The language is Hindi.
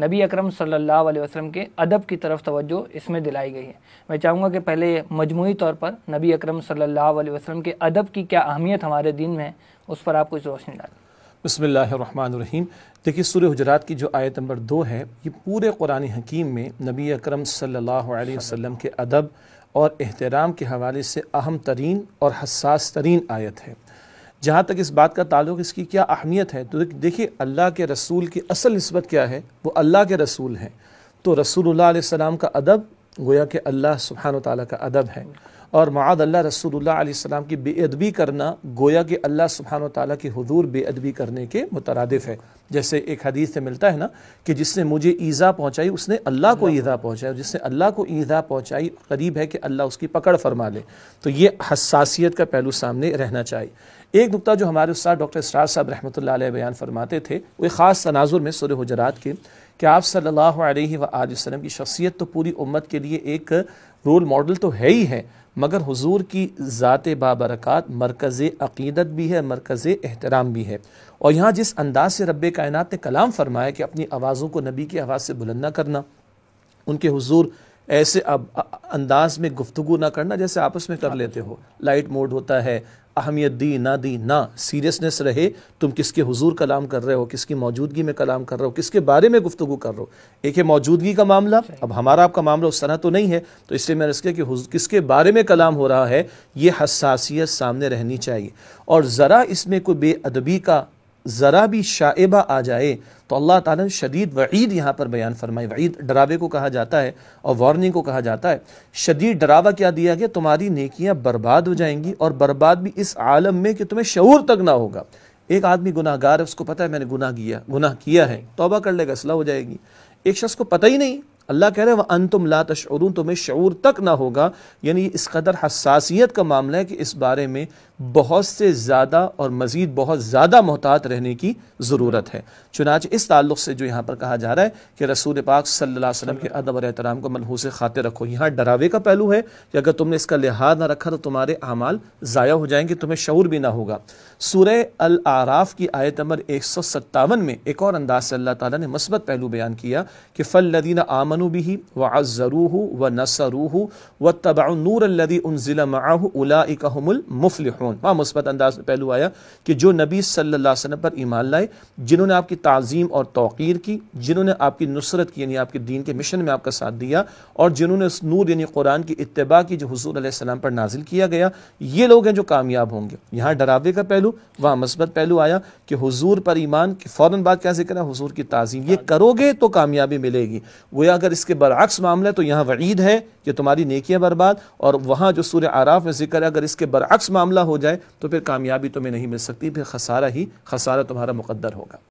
नबी अकरम सल्लल्लाहु अलैहि वसल्लम के अदब की तरफ तवज्जो इसमें दिलाई गई है मैं चाहूँगा कि पहले मजमू तौर पर नबी अकरम सल्लल्लाहु अलैहि वसल्लम के अदब की क्या अहमियत हमारे दिन में है उस पर आप कुछ रोशनी डालें बसमीम देखिए सूर्य हजरात की जो आयत नंबर दो है ये पूरे कुरान हकीम में नबी अक्रम सल्हसम के अदब और एहतराम के हवाले से अहम तरीन और हसास तरीन आयत है जहाँ तक इस बात का ताल्लुक इसकी क्या अहमियत है तो देखिए अल्लाह के रसूल की असल नस्बत क्या है वो अल्लाह के रसूल हैं तो रसूलुल्लाह सलाम का अदब गोया कि अल्लाह सुबहान तला का अदब है और माद अल्लाह रसूलुल्लाह की बेअदबी करना गोया कि अल्लाह सुबहान ताली की हजूर बेअदबी करने के मुतरद है जैसे एक हदीस से मिलता है ना कि जिसने मुझे ईज़ा पहुँचाई उसने अल्लाह को ईज़ा पहुँचाई और जिसने अल्लाह को ईज़ा पहुँचाई करीब है कि अल्लाह उसकी पकड़ फरमा ले तो ये हसासीत का पहलू सामने रहना चाहिए एक नुकता जो हमारे उस्ताद डॉक्टर इसरार साहब रहमत बयान फरमाते थे वो एक ख़ास तनाजुर में सुर हजरात के कि आप सल्लल्लाहु अलैहि वसल्लम की शख्सियत तो पूरी उम्मत के लिए एक रोल मॉडल तो है ही है मगर हुजूर की ज़ात बाबरकत मरकज़ अकीदत भी है मरकज़ एहतराम भी है और यहाँ जिस अंदाज से रब कायनत ने कलाम फरमाया कि अपनी आवाज़ों को नबी की आवाज़ से बुलंदा करना उनके हुजूर ऐसे अब अंदाज में गुफ्तगु ना करना जैसे आपस में कर लेते हो लाइट मोड होता है अहमियत दी ना दी ना सीरियसनेस रहे तुम किसके हुजूर कलाम कर रहे हो किसकी मौजूदगी में कलाम कर रहे हो किसके बारे में गुफ्तु कर रहे हो एक है मौजूदगी का मामला अब हमारा आपका मामला उस तरह तो नहीं है तो इसलिए मैंने इसके कि किसके बारे में कलाम हो रहा है ये हसासीत सामने रहनी चाहिए और ज़रा इसमें कोई बेअदबी का ज़रा भी शाइबा आ जाए तो अल्लाह ताला ने शदीद वईद यहाँ पर बयान फरमाई वईद डरावे को कहा जाता है और वार्निंग को कहा जाता है शदीद डरावा क्या दिया गया तुम्हारी नेकियाँ बर्बाद हो जाएंगी और बर्बाद भी इस आलम में कि तुम्हें शूर तक ना होगा एक आदमी गुनाहगार है उसको पता है मैंने गुनाह किया गुनाह किया है तोबा कर लेगा असला हो जाएगी एक शख्स को पता ही नहीं अल्लाह कह रहे हैं वह तुम ला तशरू तुम्हें शूर तक ना होगा यानी इस कदर हसासियत का मामला है कि इस बारे में बहुत से ज़्यादा और मज़ीद बहुत ज़्यादा मोहतात रहने की ज़रूरत है चुनाच इस ताल्लुक़ से जो यहाँ पर कहा जा रहा है कि रसूल पाक सल्ला वसम के अदब और एहतराम को मनहूस खाते रखो यहाँ डरावे का पहलू है कि अगर तुमने इसका लिहाज ना रखा तो तुम्हारे अमाल ज़ाया हो जाएंगे तुम्हें शूर भी ना होगा सूर्य अल आराफ़ की आयत नंबर एक सौ सत्तावन में एक और अंदाज से अल्लाह ताली ने मस्बत पहलू बयान किया कि फ़ल लदीन आमनु भी व अज़रूह व नसरूह व तबा नूर लदी उन ज़िला माह उला मुफलिह मौन वहाँ मुस्बत अंदाज में पहलू आया कि जो नबी सल्ला वसम पर ईमान लाए जिन्होंने आपकी तज़ीम और तोक़ीर की जिन्होंने आपकी नुसरत की यानी आपके दीन के मिशन में आपका साथ दिया और जिन्होंने उस नूर यानी कुरान की इतबा की जो हजूर सलाम पर नाजिल किया गया ये लोग हैं जो कामयाब होंगे यहाँ डरावे का पहलू वहाँ मस्बत पहलू आया कि हजूर पर ईमान की फ़ौरन बात क्या जिक्र है हजूर की तज़ीम ये करोगे तो कामयाबी मिलेगी वो अगर इसके बरक्स मामला है तो यहाँ वईद है कि तुम्हारी नेकियां बर्बाद और वहाँ जो सूर्य आराफ में जिक्र है अगर इसके बरक्स मामला हो जाए तो फिर कामयाबी तुम्हें नहीं मिल सकती फिर खसारा ही खसारा तुम्हारा मुकद्दर होगा